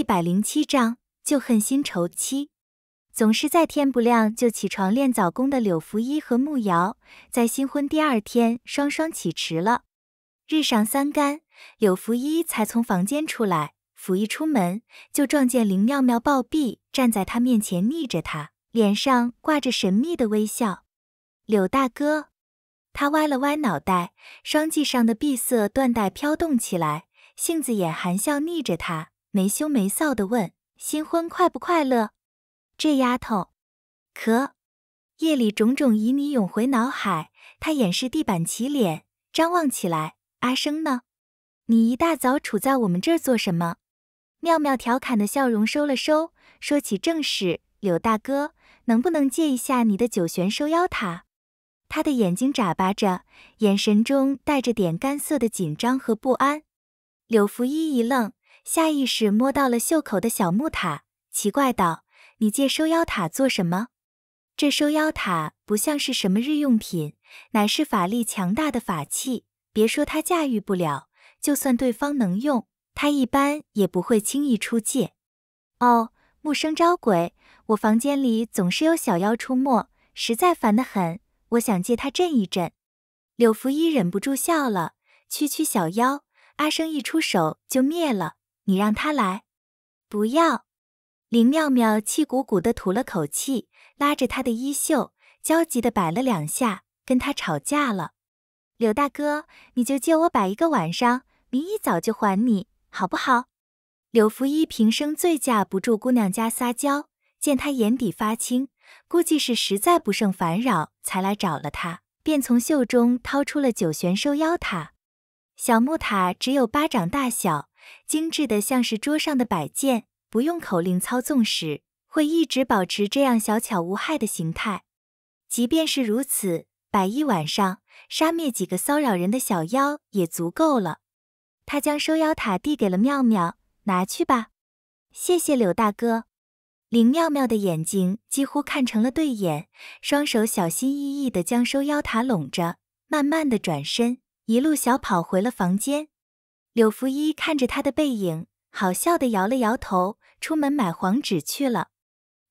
一百零七章，旧恨新仇。七，总是在天不亮就起床练早功的柳福一和慕瑶，在新婚第二天双双起迟了。日上三竿，柳福一才从房间出来。甫一出门，就撞见林妙妙暴毙站在他面前，逆着他，脸上挂着神秘的微笑。柳大哥，他歪了歪脑袋，双髻上的碧色缎带飘动起来，杏子眼含笑逆着他。没羞没臊地问：“新婚快不快乐？”这丫头，可夜里种种旖旎涌回脑海。她掩饰地板起脸，张望起来：“阿生呢？你一大早杵在我们这儿做什么？”妙妙调侃的笑容收了收，说起正事：“柳大哥，能不能借一下你的九玄收妖塔？”他的眼睛眨巴着，眼神中带着点干涩的紧张和不安。柳福一一愣。下意识摸到了袖口的小木塔，奇怪道：“你借收妖塔做什么？这收妖塔不像是什么日用品，乃是法力强大的法器。别说他驾驭不了，就算对方能用，他一般也不会轻易出借。”“哦，木生招鬼，我房间里总是有小妖出没，实在烦得很。我想借它镇一镇。”柳福一忍不住笑了：“区区小妖，阿生一出手就灭了。”你让他来，不要！林妙妙气鼓鼓地吐了口气，拉着他的衣袖，焦急地摆了两下，跟他吵架了。柳大哥，你就借我摆一个晚上，明一早就还你，好不好？柳福一平生最架不住姑娘家撒娇，见他眼底发青，估计是实在不胜烦扰才来找了他，便从袖中掏出了九玄收妖塔。小木塔只有巴掌大小。精致的像是桌上的摆件，不用口令操纵时，会一直保持这样小巧无害的形态。即便是如此，摆一晚上，杀灭几个骚扰人的小妖也足够了。他将收妖塔递给了妙妙，拿去吧。谢谢柳大哥。林妙妙的眼睛几乎看成了对眼，双手小心翼翼地将收妖塔拢着，慢慢地转身，一路小跑回了房间。柳拂衣看着他的背影，好笑地摇了摇头，出门买黄纸去了。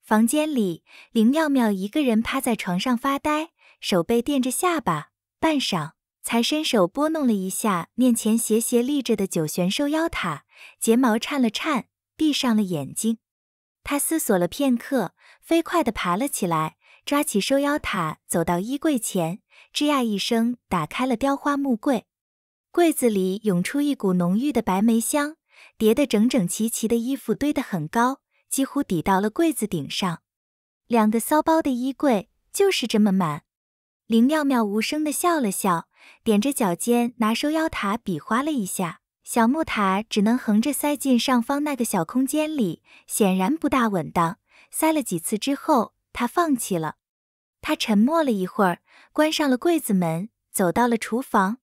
房间里，林妙妙一个人趴在床上发呆，手背垫着下巴，半晌才伸手拨弄了一下面前斜斜立着的九玄收妖塔，睫毛颤了颤，闭上了眼睛。她思索了片刻，飞快地爬了起来，抓起收妖塔走到衣柜前，吱呀一声打开了雕花木柜。柜子里涌出一股浓郁的白梅香，叠得整整齐齐的衣服堆得很高，几乎抵到了柜子顶上。两个骚包的衣柜就是这么满。林妙妙无声地笑了笑，踮着脚尖拿收腰塔比划了一下，小木塔只能横着塞进上方那个小空间里，显然不大稳当。塞了几次之后，她放弃了。她沉默了一会儿，关上了柜子门，走到了厨房。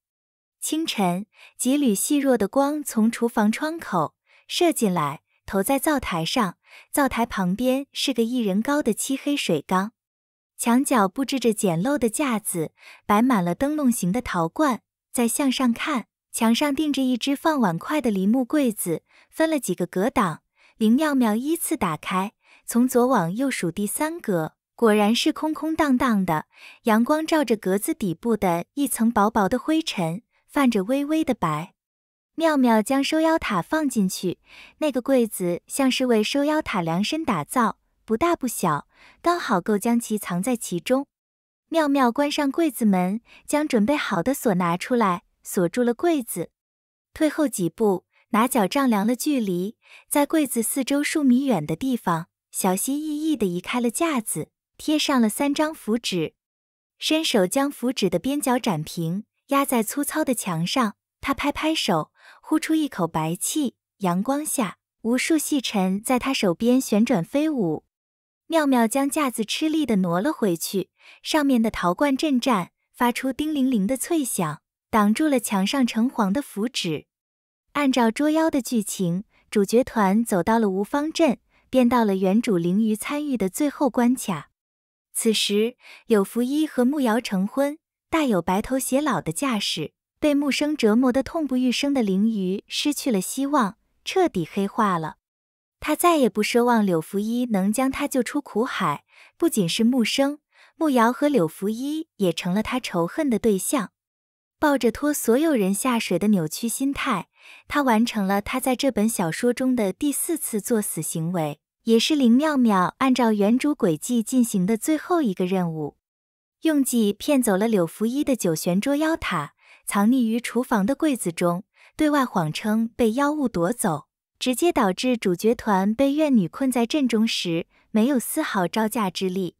清晨，几缕细弱的光从厨房窗口射进来，投在灶台上。灶台旁边是个一人高的漆黑水缸，墙角布置着简陋的架子，摆满了灯笼形的陶罐。再向上看，墙上钉着一只放碗筷的梨木柜子，分了几个格挡。林妙妙依次打开，从左往右数第三格，果然是空空荡荡的。阳光照着格子底部的一层薄薄的灰尘。泛着微微的白。妙妙将收妖塔放进去，那个柜子像是为收妖塔量身打造，不大不小，刚好够将其藏在其中。妙妙关上柜子门，将准备好的锁拿出来，锁住了柜子。退后几步，拿脚丈量了距离，在柜子四周数米远的地方，小心翼翼地移开了架子，贴上了三张符纸，伸手将符纸的边角展平。压在粗糙的墙上，他拍拍手，呼出一口白气。阳光下，无数细尘在他手边旋转飞舞。妙妙将架子吃力地挪了回去，上面的陶罐震颤，发出叮铃铃的脆响，挡住了墙上橙黄的符纸。按照捉妖的剧情，主角团走到了吴方镇，便到了原主凌余参与的最后关卡。此时，柳拂衣和慕瑶成婚。大有白头偕老的架势，被木生折磨得痛不欲生的灵鱼失去了希望，彻底黑化了。他再也不奢望柳拂衣能将他救出苦海。不仅是木生、木瑶和柳拂衣，也成了他仇恨的对象。抱着拖所有人下水的扭曲心态，他完成了他在这本小说中的第四次作死行为，也是林妙妙按照原主轨迹进行的最后一个任务。用计骗走了柳福一的九玄捉妖塔，藏匿于厨房的柜子中，对外谎称被妖物夺走，直接导致主角团被怨女困在阵中时没有丝毫招架之力。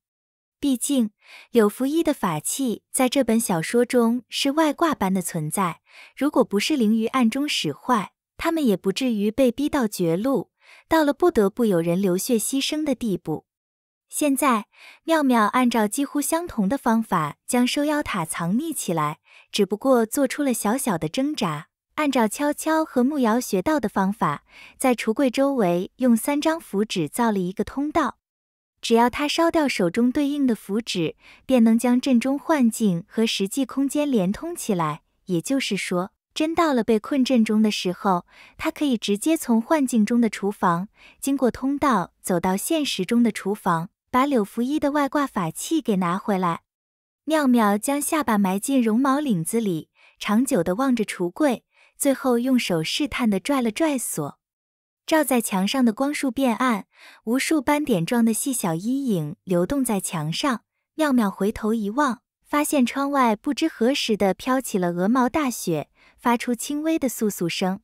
毕竟柳福一的法器在这本小说中是外挂般的存在，如果不是凌云暗中使坏，他们也不至于被逼到绝路，到了不得不有人流血牺牲的地步。现在，妙妙按照几乎相同的方法将收妖塔藏匿起来，只不过做出了小小的挣扎。按照悄悄和木瑶学到的方法，在橱柜周围用三张符纸造了一个通道。只要他烧掉手中对应的符纸，便能将阵中幻境和实际空间连通起来。也就是说，真到了被困阵中的时候，他可以直接从幻境中的厨房，经过通道走到现实中的厨房。把柳拂衣的外挂法器给拿回来。妙妙将下巴埋进绒毛领子里，长久地望着橱柜，最后用手试探地拽了拽锁。照在墙上的光束变暗，无数斑点状的细小阴影流动在墙上。妙妙回头一望，发现窗外不知何时的飘起了鹅毛大雪，发出轻微的簌簌声。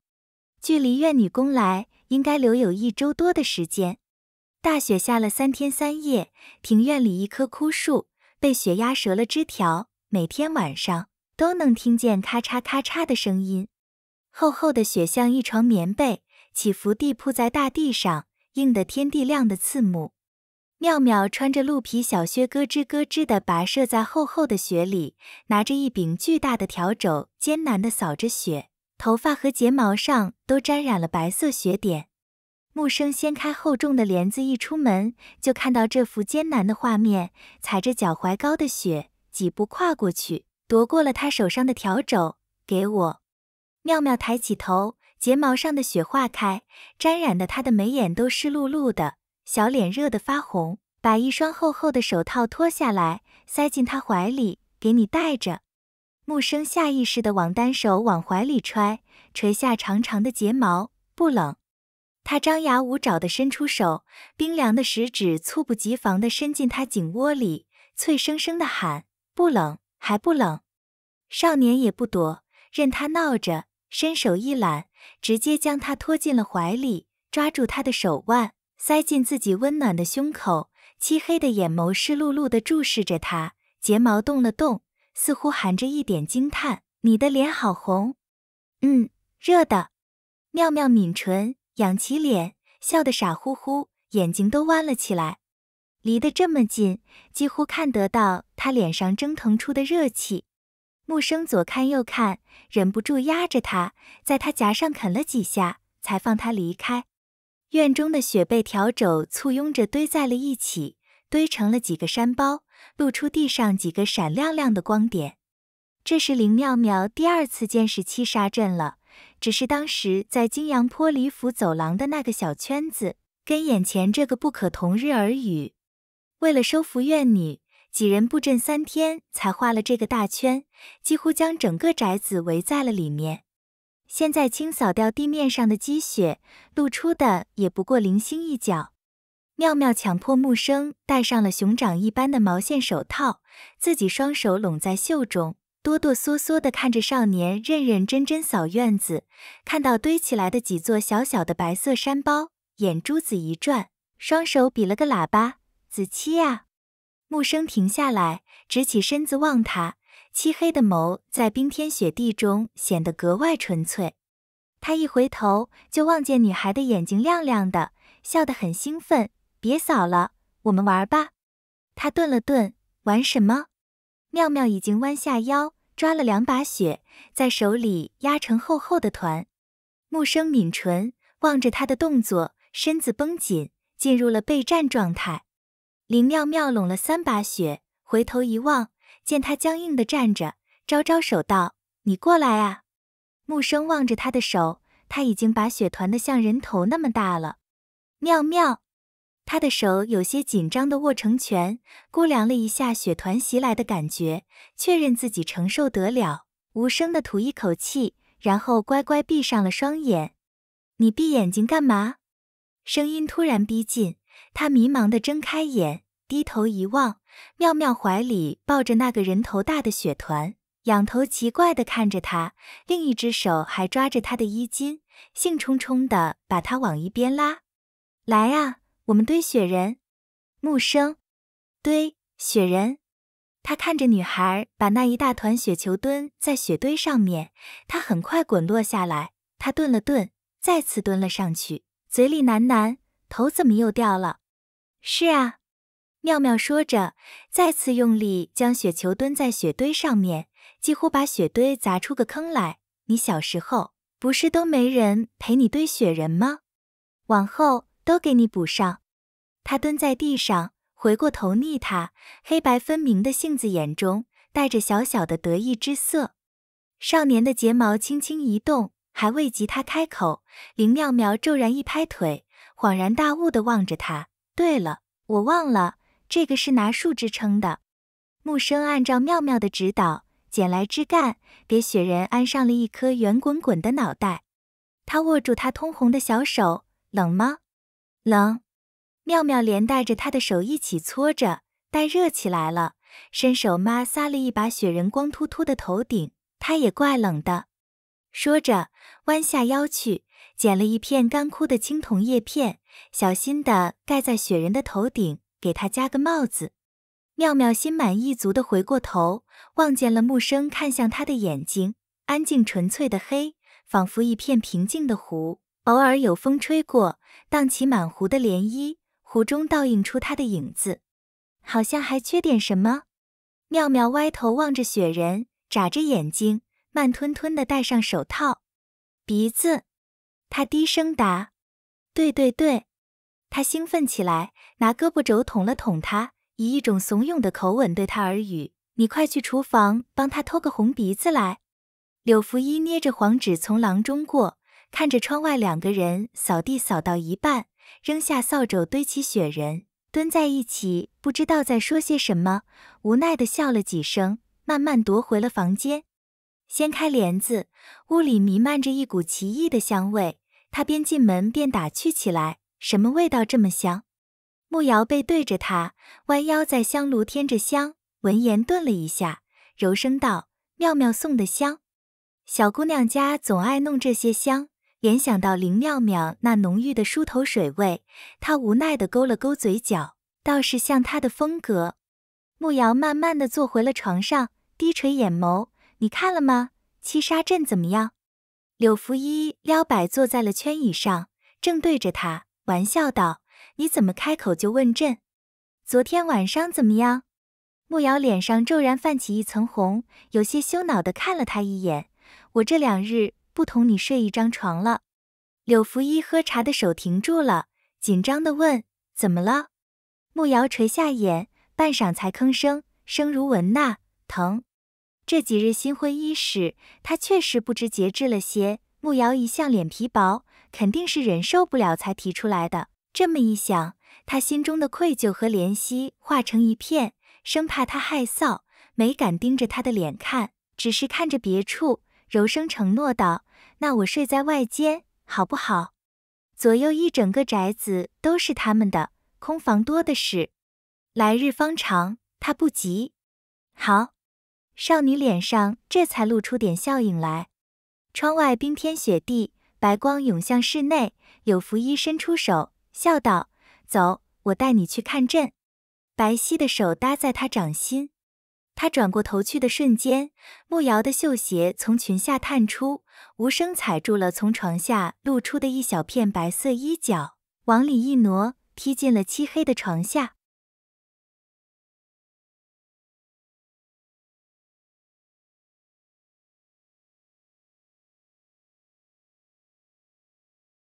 距离怨女工来，应该留有一周多的时间。大雪下了三天三夜，庭院里一棵枯树被雪压折了枝条，每天晚上都能听见咔嚓咔嚓的声音。厚厚的雪像一床棉被，起伏地铺在大地上，映得天地亮的刺目。妙妙穿着鹿皮小靴，咯吱咯吱地跋涉在厚厚的雪里，拿着一柄巨大的笤帚，艰难地扫着雪，头发和睫毛上都沾染了白色雪点。木生掀开厚重的帘子，一出门就看到这幅艰难的画面，踩着脚踝高的雪，几步跨过去，夺过了他手上的笤帚，给我。妙妙抬起头，睫毛上的雪化开，沾染的她的眉眼都湿漉漉的，小脸热得发红，把一双厚厚的手套脱下来，塞进他怀里，给你戴着。木生下意识地往单手往怀里揣，垂下长长的睫毛，不冷。他张牙舞爪地伸出手，冰凉的食指猝不及防地伸进他颈窝里，脆生生地喊：“不冷，还不冷。”少年也不躲，任他闹着，伸手一揽，直接将他拖进了怀里，抓住他的手腕，塞进自己温暖的胸口，漆黑的眼眸湿漉漉地注视着他，睫毛动了动，似乎含着一点惊叹：“你的脸好红。”“嗯，热的。”妙妙抿唇。仰起脸，笑得傻乎乎，眼睛都弯了起来。离得这么近，几乎看得到他脸上蒸腾出的热气。木生左看右看，忍不住压着他，在他颊上啃了几下，才放他离开。院中的雪被笤帚簇拥着堆在了一起，堆成了几个山包，露出地上几个闪亮亮的光点。这是林妙妙第二次见识七杀阵了。只是当时在金阳坡李府走廊的那个小圈子，跟眼前这个不可同日而语。为了收服怨女，几人布阵三天才画了这个大圈，几乎将整个宅子围在了里面。现在清扫掉地面上的积雪，露出的也不过零星一角。妙妙强迫木生戴上了熊掌一般的毛线手套，自己双手拢在袖中。哆哆嗦嗦地看着少年认认真真扫院子，看到堆起来的几座小小的白色山包，眼珠子一转，双手比了个喇叭：“子期呀！”木生停下来，直起身子望他，漆黑的眸在冰天雪地中显得格外纯粹。他一回头就望见女孩的眼睛亮亮的，笑得很兴奋：“别扫了，我们玩吧。”他顿了顿：“玩什么？”妙妙已经弯下腰，抓了两把雪，在手里压成厚厚的团。木生抿唇，望着他的动作，身子绷紧，进入了备战状态。林妙妙拢了三把雪，回头一望，见他僵硬地站着，招招手道：“你过来啊。”木生望着他的手，他已经把雪团得像人头那么大了。妙妙。他的手有些紧张地握成拳，估量了一下血团袭来的感觉，确认自己承受得了，无声地吐一口气，然后乖乖闭上了双眼。你闭眼睛干嘛？声音突然逼近，他迷茫地睁开眼，低头一望，妙妙怀里抱着那个人头大的血团，仰头奇怪地看着他，另一只手还抓着他的衣襟，兴冲冲地把他往一边拉，来啊！我们堆雪人，木生堆雪人。他看着女孩把那一大团雪球蹲在雪堆上面，他很快滚落下来。他顿了顿，再次蹲了上去，嘴里喃喃：“头怎么又掉了？”“是啊。”妙妙说着，再次用力将雪球蹲在雪堆上面，几乎把雪堆砸出个坑来。“你小时候不是都没人陪你堆雪人吗？往后……”都给你补上。他蹲在地上，回过头睨他，黑白分明的杏子眼中带着小小的得意之色。少年的睫毛轻轻一动，还未及他开口，林妙妙骤然一拍腿，恍然大悟的望着他。对了，我忘了，这个是拿树枝撑的。木生按照妙妙的指导，捡来枝干，给雪人安上了一颗圆滚滚的脑袋。他握住他通红的小手，冷吗？冷，妙妙连带着他的手一起搓着，带热起来了，伸手抹撒了一把雪人光秃秃的头顶，他也怪冷的。说着，弯下腰去，捡了一片干枯的青铜叶片，小心的盖在雪人的头顶，给他加个帽子。妙妙心满意足的回过头，望见了木生看向他的眼睛，安静纯粹的黑，仿佛一片平静的湖。偶尔有风吹过，荡起满湖的涟漪，湖中倒映出他的影子，好像还缺点什么。妙妙歪头望着雪人，眨着眼睛，慢吞吞的戴上手套，鼻子。他低声答：“对对对。”他兴奋起来，拿胳膊肘捅了捅他，以一种怂恿的口吻对他耳语：“你快去厨房帮他偷个红鼻子来。”柳拂衣捏着黄纸从廊中过。看着窗外，两个人扫地扫到一半，扔下扫帚，堆起雪人，蹲在一起，不知道在说些什么，无奈地笑了几声，慢慢踱回了房间，掀开帘子，屋里弥漫着一股奇异的香味。他边进门边打趣起来：“什么味道这么香？”慕瑶背对着他，弯腰在香炉添着香，闻言顿了一下，柔声道：“妙妙送的香，小姑娘家总爱弄这些香。”联想到林妙妙那浓郁的梳头水味，他无奈地勾了勾嘴角，倒是像他的风格。慕瑶慢慢地坐回了床上，低垂眼眸：“你看了吗？七杀阵怎么样？”柳拂衣撩摆坐在了圈椅上，正对着他玩笑道：“你怎么开口就问朕？昨天晚上怎么样？”慕瑶脸上骤然泛起一层红，有些羞恼地看了他一眼：“我这两日……”不同你睡一张床了。柳福一喝茶的手停住了，紧张的问：“怎么了？”慕瑶垂下眼，半晌才吭声，声如蚊呐：“疼。”这几日新婚伊始，他确实不知节制了些。慕瑶一向脸皮薄，肯定是忍受不了才提出来的。这么一想，他心中的愧疚和怜惜化成一片，生怕他害臊，没敢盯着他的脸看，只是看着别处。柔声承诺道：“那我睡在外间，好不好？左右一整个宅子都是他们的，空房多的是。来日方长，他不急。”好，少女脸上这才露出点笑影来。窗外冰天雪地，白光涌向室内。有拂衣伸出手，笑道：“走，我带你去看朕。”白皙的手搭在他掌心。他转过头去的瞬间，慕瑶的绣鞋从裙下探出，无声踩住了从床下露出的一小片白色衣角，往里一挪，踢进了漆黑的床下。